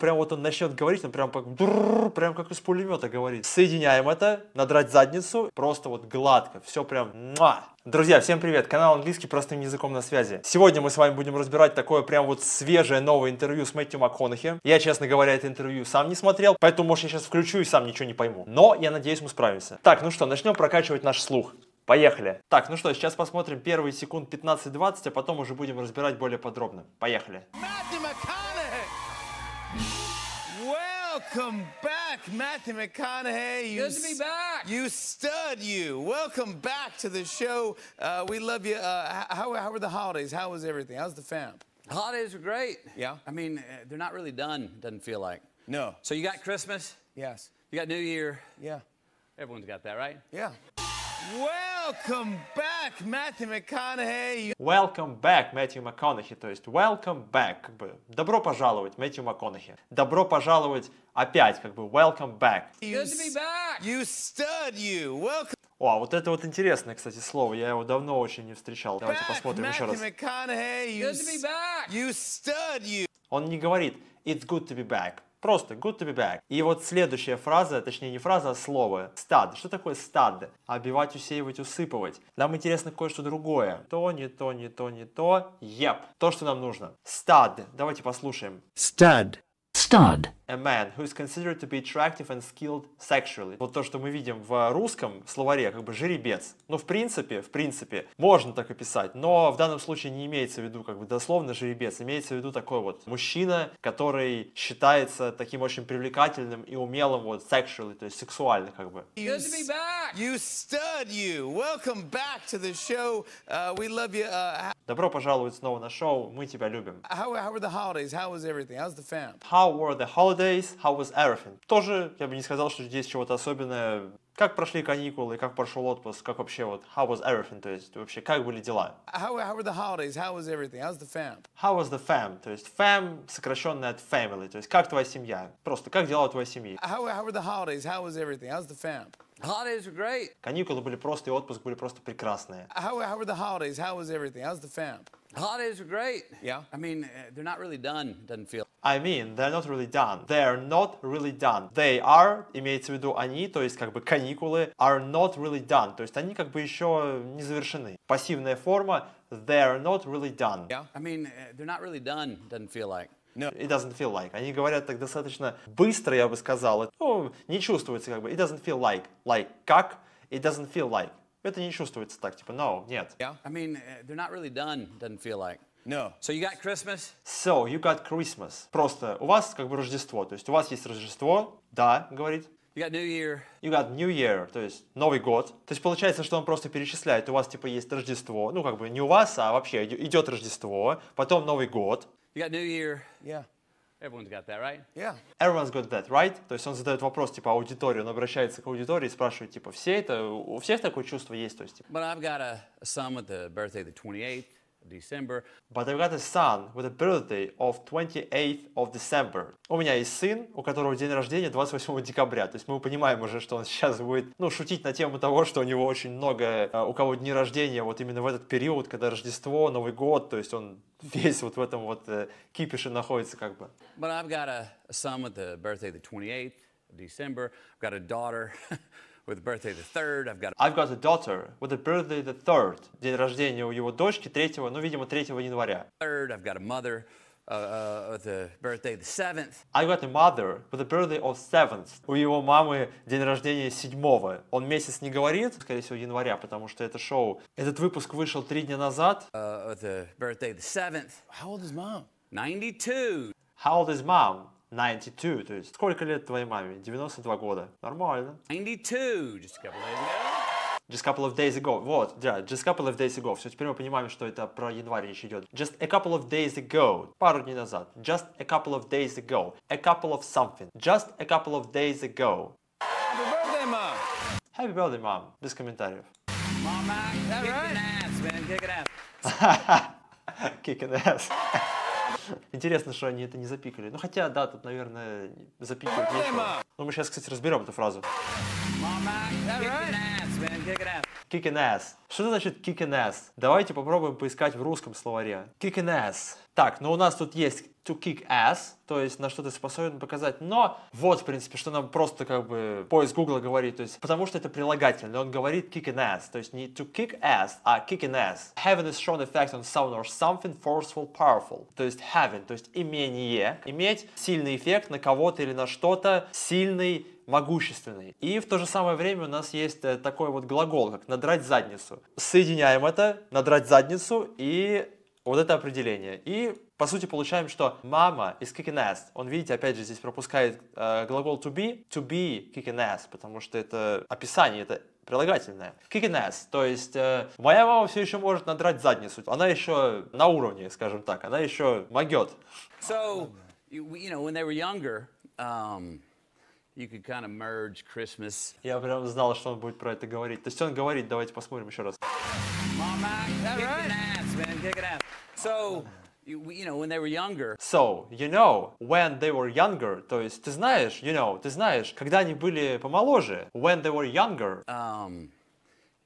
Прям вот он начнет говорить, он прям как прям как из пулемета говорит. Соединяем это, надрать задницу, просто вот гладко, все прям муа. Друзья, всем привет! Канал английский простым языком на связи. Сегодня мы с вами будем разбирать такое прям вот свежее новое интервью с Мэтью МакКонахи. Я, честно говоря, это интервью сам не смотрел, поэтому, может, я сейчас включу и сам ничего не пойму. Но я надеюсь, мы справимся. Так, ну что, начнем прокачивать наш слух. Поехали! Так, ну что, сейчас посмотрим первые секунд 15-20, а потом уже будем разбирать более подробно. Поехали! Мэтью Welcome back, Matthew McConaughey. You Good to be back. You stud, you. Welcome back to the show. Uh, we love you. Uh, how, how were the holidays? How was everything? How's the fam? holidays were great. Yeah? I mean, uh, they're not really done, doesn't feel like. No. So you got Christmas? Yes. You got New Year? Yeah. Everyone's got that, right? Yeah. Welcome back, Matthew McConaughey. Welcome back, Matthew McConaughey. То есть welcome back, как бы добро пожаловать, Matthew McConaughey. Добро пожаловать опять, как бы welcome back. Good to be back. You stud, you. Welcome. О, а вот это вот интересное, кстати, слово. Я его давно очень не встречал. Давайте back, посмотрим Matthew еще раз. You, Good to be back. You stud, you. Он не говорит it's good to be back. Просто good to be back. И вот следующая фраза, точнее не фраза, а слово. Стад. Что такое стад? Обивать, усеивать, усыпывать. Нам интересно кое-что другое. То, не то, не то, не то. Yep. То, что нам нужно. Стад. Давайте послушаем. Стад stud. A man who is considered to be attractive and skilled sexually. Вот то, что мы видим в русском словаре, как бы жеребец. Ну, в принципе, в принципе, можно так описать. но в данном случае не имеется в виду как бы дословно жеребец, имеется в виду такой вот мужчина, который считается таким очень привлекательным и умелым вот sexually, то есть сексуально как бы. You, you stud you. Welcome back to the show. Uh, we love you. Uh, Добро пожаловать снова на шоу. Мы тебя любим. How, how were the holidays? How was everything? How's the fam? How were the holidays? How was everything? Тоже я бы не сказал, что здесь чего-то особенное. Как прошли каникулы, как прошел отпуск, как вообще вот how was everything, то есть вообще как были дела? How, how were the holidays? How was everything? How's the fam? How was the fam? То есть fam сокращенное от family, то есть как твоя семья? Просто как дела твоей семьи? How, how were the holidays? How was everything? How's the fam? Holidays were great. Каникулы были просто и отпуск были просто прекрасные. How, how were the holidays? How was everything? How's the fam? Holidays are great. Yeah. I mean, uh, they're not really done, doesn't feel. I mean, they're not really done. They're not really done. They are, имеется в виду они, то есть как бы каникулы, are not really done. То есть они как бы еще не завершены. Пассивная форма they're not really done. Yeah. I mean, uh, they're not really done, doesn't feel like. No. It doesn't feel like. Они говорят так достаточно быстро, я бы сказал. Ну, не чувствуется как бы. It doesn't feel like. Like как? It doesn't feel like. Это не чувствуется так, типа, no, нет. Yeah, I mean, uh, they're not really done, doesn't feel like. No. So you got Christmas? So you got Christmas. Просто у вас как бы Рождество, то есть у вас есть Рождество, да, говорит. You got New Year. You got New Year, то есть Новый год. То есть получается, что он просто перечисляет, у вас типа есть Рождество, ну как бы не у вас, а вообще идет Рождество, потом Новый год. You got New Year. Yeah. Everyone's got that, right? Yeah. Everyone's got that, right? То есть он задает вопрос, типа, а аудитории, он обращается к аудитории и спрашивает, типа, все это, у всех такое чувство есть, то есть. Типа, But I've got a, a sum at the birthday the 28th. December. But I've got a son with a birthday of 28th of December. У меня есть сын, у которого день рождения 28 декабря. То есть мы понимаем уже, что он сейчас будет, ну, шутить на тему того, что у него очень много, э, у кого дни рождения вот именно в этот период, когда Рождество, Новый год, то есть он весь вот в этом вот э, кипише находится как бы. But I've got a son with a birthday the 28th of December. I've got a daughter with birthday the third. I've got. I've got a daughter with a birthday the third. День рождения у его дочки 3, ну видимо 3 января. Third. I've got a mother. Uh, uh, with a birthday the seventh. I've got a mother with a birthday of seventh. У его мамы день рождения седьмого. Он месяц не говорит, скорее всего, января, потому что это шоу. Этот выпуск вышел три дня назад. Uh, with a birthday the seventh. How old is mom? 92. How old is mom? 92, то есть сколько лет твоей маме? 92 года. Нормально. 92, just a couple of days ago. Just couple of days ago. Вот, да, yeah, just couple of days ago. Все, теперь мы понимаем, что это про январь речь идет. Just a couple of days ago. Пару дней назад. Just a couple of days ago. A couple of something. Just a couple of days ago. Happy birthday, mom. Happy birthday, mom. Без комментариев. Mom, Mac, kick right? an ass, man. Kick an ass. kick an ass. Интересно, что они это не запикали. Ну хотя, да, тут, наверное, запикивать нечего. Ну мы сейчас, кстати, разберем эту фразу. Kicking ass. Что значит kicking ass? Давайте попробуем поискать в русском словаре. Kicking ass. Так, ну у нас тут есть to kick ass, то есть на что ты способен показать. Но вот, в принципе, что нам просто как бы поиск Гугла говорит, то есть потому что это прилагательное, он говорит kick ass, то есть не to kick ass, а kicking ass. Having a strong effect on someone or something forceful, powerful. То есть having, то есть имение, иметь сильный эффект на кого-то или на что-то, сильный могущественный. И в то же самое время у нас есть э, такой вот глагол, как над надрать задницу. Соединяем это, надрать задницу и вот это определение. И по сути, получаем, что мама is kicking ass. Он, видите, опять же здесь пропускает э, глагол to be, to be kicking ass, потому что это описание, это прилагательное. Kicking ass, то есть э, моя мама все еще может надрать задницу. Она еще на уровне, скажем так, она еще могет. So, you know, when they were younger, um, я прям знал, что он будет про это говорить. То есть он говорит, давайте посмотрим еще раз. So, you know, when they were younger, то есть ты знаешь, you know, ты знаешь, когда они были помоложе, when they were younger. Um,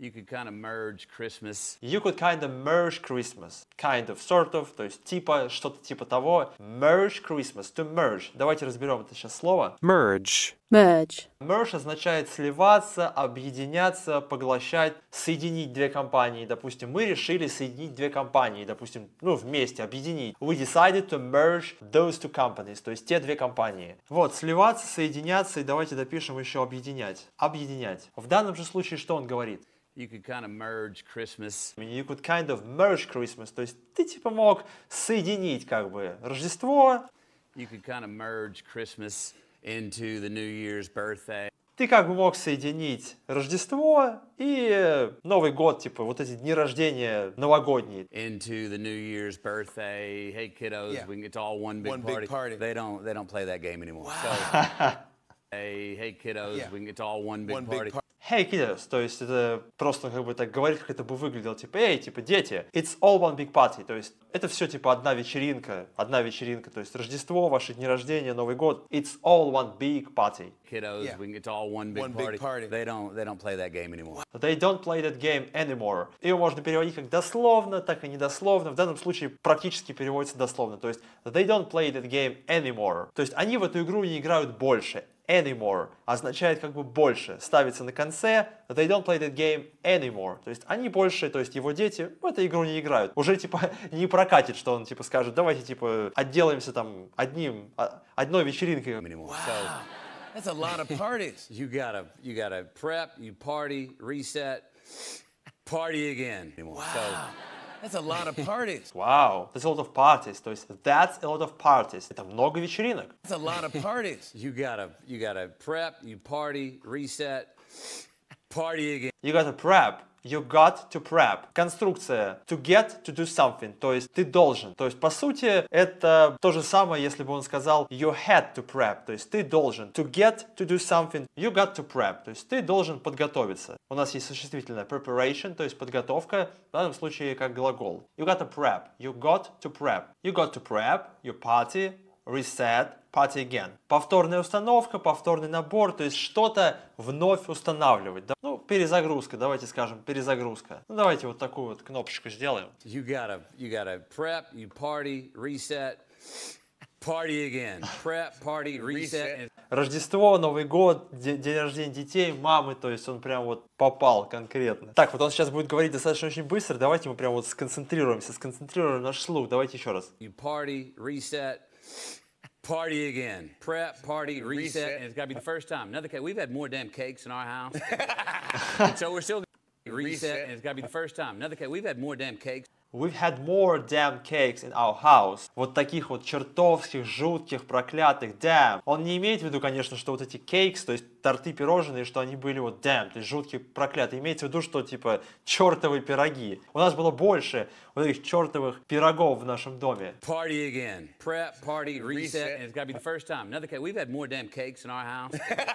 You could kind of merge Christmas. You could kind of merge Christmas. Kind of, sort of, то есть типа, что-то типа того. Merge Christmas, to merge. Давайте разберем это сейчас слово. Merge. Merge. Merge означает сливаться, объединяться, поглощать, соединить две компании. Допустим, мы решили соединить две компании, допустим, ну, вместе, объединить. We decided to merge those two companies, то есть те две компании. Вот, сливаться, соединяться, и давайте допишем еще объединять. Объединять. В данном же случае что он говорит? You could kind of merge Christmas. I mean, you could kind of merge Christmas. То есть ты типа мог соединить как бы Рождество. You could kind of merge Christmas into the New Year's birthday. Ты как бы мог соединить Рождество и Новый год, типа вот эти дни рождения новогодние. Into the New Year's birthday. Hey kiddos, yeah. we can, get to all one big one party. Big party. They don't they don't play that game anymore. Wow. So, hey hey kiddos, yeah. we can, get to all one big one party. Big par hey kiddos, то есть это просто как бы так говорит, как это бы выглядело, типа, эй, типа, дети, it's all one big party, то есть это все типа одна вечеринка, одна вечеринка, то есть Рождество, ваши дни рождения, Новый год, it's all one big party. Kiddos, yeah. we, it's all one big, one party. big party. They don't, they don't play that game anymore. They don't play that game anymore. Его можно переводить как дословно, так и недословно. В данном случае практически переводится дословно, то есть they don't play that game anymore. То есть они в эту игру не играют больше anymore означает как бы больше, ставится на конце they don't play that game anymore, то есть они больше, то есть его дети в эту игру не играют, уже типа не прокатит, что он типа скажет, давайте типа отделаемся там одним, а, одной вечеринкой. That's a lot of parties. you gotta, you gotta prep, you party, reset, party again. Wow. So, That's a lot of parties. Wow, that's a lot of parties. То есть that's a lot of parties. Это много вечеринок. That's a lot of parties. you gotta, you gotta prep, you party, reset, party again. You gotta prep, you got to prep. Конструкция to get to do something, то есть ты должен. То есть, по сути, это то же самое, если бы он сказал you had to prep, то есть ты должен. To get to do something, you got to prep, то есть ты должен подготовиться. У нас есть существительное preparation, то есть подготовка, в данном случае как глагол. You got to prep, you got to prep, you got to prep, your party, reset, party again. Повторная установка, повторный набор, то есть что-то вновь устанавливать. Да? перезагрузка, давайте скажем, перезагрузка. Ну, давайте вот такую вот кнопочку сделаем. You gotta, you gotta prep, you party, reset. Party again. Prep, party, reset. Рождество, Новый год, день, рождения детей, мамы, то есть он прям вот попал конкретно. Так, вот он сейчас будет говорить достаточно очень быстро, давайте мы прям вот сконцентрируемся, сконцентрируем наш слух, давайте еще раз. You party, reset. party again. Prep, party, reset, reset. and it's got to be the first time. Another cake. We've had more damn cakes in our house. so we're still reset, reset, and it's got to be the first time. Another cake. We've had more damn cakes. We've had more damn cakes in our house. Вот таких вот чертовских, жутких, проклятых, damn. Он не имеет в виду, конечно, что вот эти cakes, то есть торты, пирожные, что они были вот damn, то есть жуткие, проклятые. Имеется в виду, что типа чертовые пироги. У нас было больше вот этих чертовых пирогов в нашем доме. Party again. Prep, party, reset. And it's gotta be the first time. Another cake. We've had more damn cakes in our house.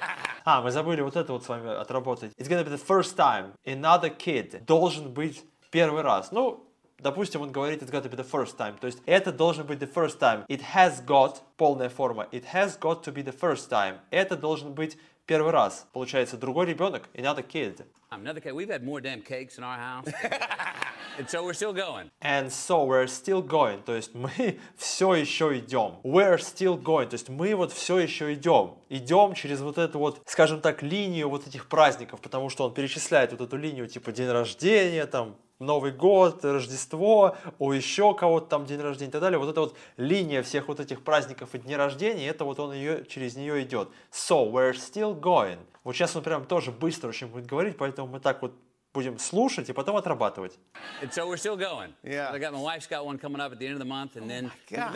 а, мы забыли вот это вот с вами отработать. It's gonna be the first time another kid должен быть первый раз. Ну, Допустим, он говорит it's got to be the first time. То есть это должен быть the first time. It has got, полная форма. It has got to be the first time. Это должен быть первый раз. Получается, другой ребенок, another kid. I'm another kid. We've had more damn cakes in our house. And so we're still going. And so we're still going. То есть мы все еще идем. We're still going. То есть мы вот все еще идем. Идем через вот эту вот, скажем так, линию вот этих праздников, потому что он перечисляет вот эту линию типа день рождения, там Новый год, Рождество, у еще кого-то там день рождения и так далее. Вот эта вот линия всех вот этих праздников и дней рождения, это вот он ее, через нее идет. So, we're still going. Вот сейчас он прям тоже быстро очень будет говорить, поэтому мы так вот будем слушать и потом отрабатывать. So we're still going. Yeah. I got my wife's got one coming up at the end of the month, and oh then. Oh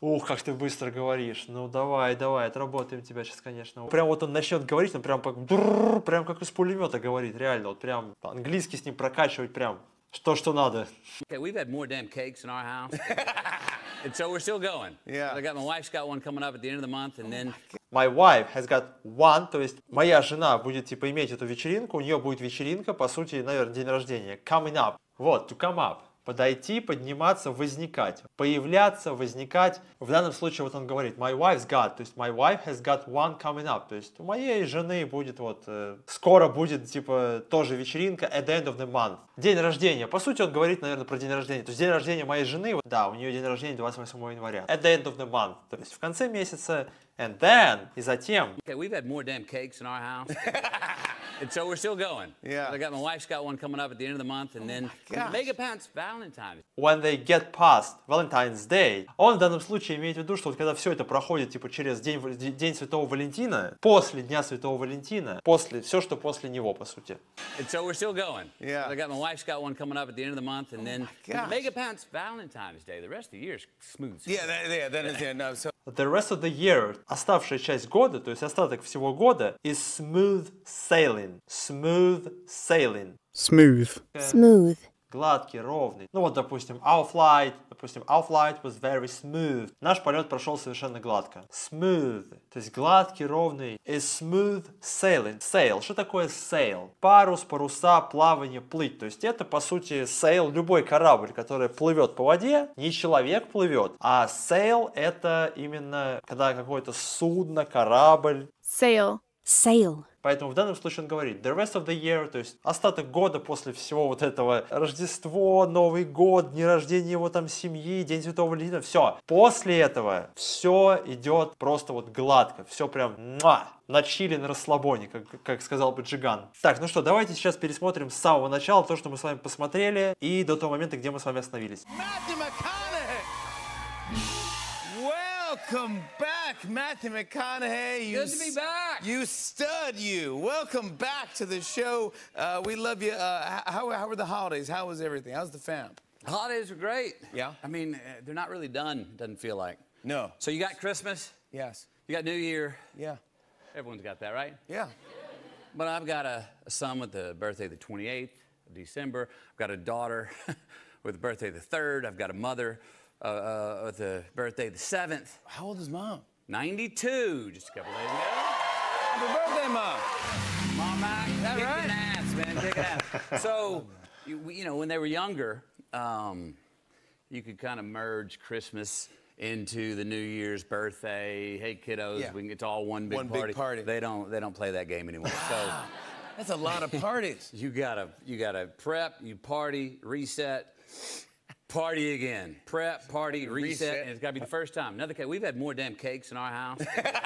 Ух, как ты быстро говоришь. Ну давай, давай, отработаем тебя сейчас, конечно. Прям вот он начнет говорить, он прям как прям как из пулемета говорит, реально. Вот прям английский с ним прокачивать прям что что надо. Okay, we've had more damn cakes in our house. and so we're still going. Yeah. I got my wife's got one coming up at the end of the month, and then. My wife has got one, то есть моя жена будет типа иметь эту вечеринку, у нее будет вечеринка, по сути, наверное, день рождения. Coming up. Вот, to come up подойти, подниматься, возникать, появляться, возникать. В данном случае вот он говорит my wife's got, то есть my wife has got one coming up, то есть у моей жены будет вот э, скоро будет типа тоже вечеринка at the end of the month. День рождения. По сути он говорит, наверное, про день рождения. То есть день рождения моей жены, вот, да, у нее день рождения 28 января. At the end of the month, то есть в конце месяца and then и затем. Okay, we've had more damn cakes in our house. and so we're still going. Yeah. I got my wife's got one coming up at the end of the month, and then oh Mega Pounce Valentine's. When they get past Valentine's Day. Он в данном случае имеет в виду, что вот когда все это проходит типа через день, день Святого Валентина, после Дня Святого Валентина, после все, что после него, по сути. And so we're still going. Yeah. I got my wife's got one coming up at the end of the month, and then oh Mega Pounce Valentine's Day. The rest of the year is smooth. Yeah, that, yeah, that is yeah. No, so the rest of the year, оставшая часть года, то есть остаток всего года, is smooth sailing. Smooth sailing. Smooth. Smooth. гладкий, ровный. Ну вот, допустим, our flight, допустим, our flight was very smooth. Наш полет прошел совершенно гладко. Smooth, то есть гладкий, ровный. A smooth sailing. Sail. Что такое sail? Парус, паруса, плавание, плыть. То есть это, по сути, sail любой корабль, который плывет по воде, не человек плывет, а sail это именно когда какое-то судно, корабль. Sail. Sail. Поэтому в данном случае он говорит the rest of the year, то есть остаток года после всего вот этого Рождество, Новый год, дни рождения его там семьи, День Святого Валентина, все. После этого все идет просто вот гладко, все прям муа, на чили, на расслабоне, как, как сказал бы Джиган. Так, ну что, давайте сейчас пересмотрим с самого начала то, что мы с вами посмотрели, и до того момента, где мы с вами остановились. Welcome back, Matthew McConaughey. You, Good to be back. You stud, you. Welcome back to the show. Uh, we love you. Uh, how, how were the holidays? How was everything? How's the fam? holidays were great. Yeah. I mean, uh, they're not really done, doesn't feel like. No. So you got Christmas? Yes. You got New Year? Yeah. Everyone's got that, right? Yeah. But I've got a, a son with the birthday the 28th of December. I've got a daughter with the birthday the 3rd. I've got a mother uh, uh, uh, the birthday the 7th. How old is mom? 92, just a couple days ago. Happy birthday, mom. Mom, Mac, kick right? an ass, man, kick an ass. so, you, you, know, when they were younger, um, you could kind of merge Christmas into the New Year's birthday. Hey, kiddos, yeah. we can, get to all one big one party. Big party. They don't they don't play that game anymore. so that's a lot of parties. you gotta you gotta prep, you party, reset, Party again. Prep, party, reset, reset. and it's got to be the first time. Another cake. We've had more damn cakes in our house.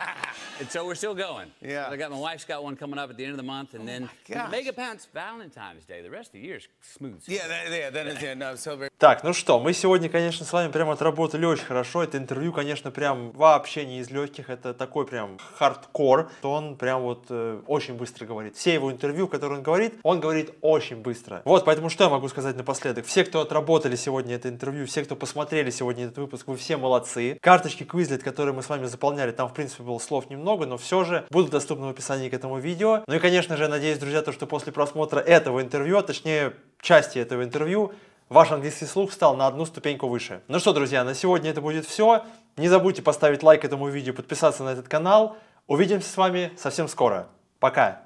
and so we're still going. Yeah. I got my wife's got one coming up at the end of the month, and oh then Mega Pounds Valentine's Day. The rest of the year is smooth. Yeah, that, yeah, that is, yeah, no, so very... Так, ну что, мы сегодня, конечно, с вами прям отработали очень хорошо. Это интервью, конечно, прям вообще не из легких. Это такой прям хардкор. он прям вот э, очень быстро говорит. Все его интервью, которые он говорит, он говорит очень быстро. Вот, поэтому что я могу сказать напоследок? Все, кто отработали сегодня сегодня это интервью, все, кто посмотрели сегодня этот выпуск, вы все молодцы. Карточки Quizlet, которые мы с вами заполняли, там, в принципе, было слов немного, но все же будут доступны в описании к этому видео. Ну и, конечно же, я надеюсь, друзья, то, что после просмотра этого интервью, а точнее, части этого интервью, ваш английский слух стал на одну ступеньку выше. Ну что, друзья, на сегодня это будет все. Не забудьте поставить лайк этому видео, подписаться на этот канал. Увидимся с вами совсем скоро. Пока!